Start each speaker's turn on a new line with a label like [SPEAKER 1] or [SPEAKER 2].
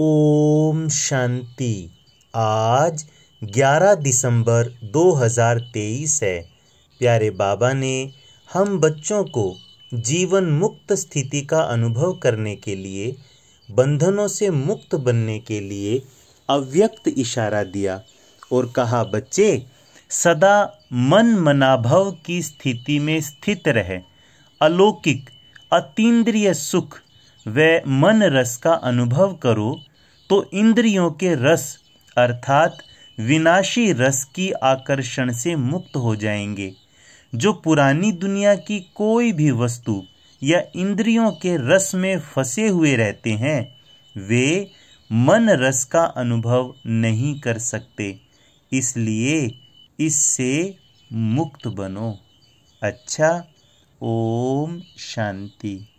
[SPEAKER 1] ओम शांति आज 11 दिसंबर 2023 है प्यारे बाबा ने हम बच्चों को जीवन मुक्त स्थिति का अनुभव करने के लिए बंधनों से मुक्त बनने के लिए अव्यक्त इशारा दिया और कहा बच्चे सदा मन मनाभव की स्थिति में स्थित रहे अलौकिक अतीन्द्रिय सुख व मन रस का अनुभव करो तो इंद्रियों के रस अर्थात विनाशी रस की आकर्षण से मुक्त हो जाएंगे जो पुरानी दुनिया की कोई भी वस्तु या इंद्रियों के रस में फंसे हुए रहते हैं वे मन रस का अनुभव नहीं कर सकते इसलिए इससे मुक्त बनो अच्छा ओम शांति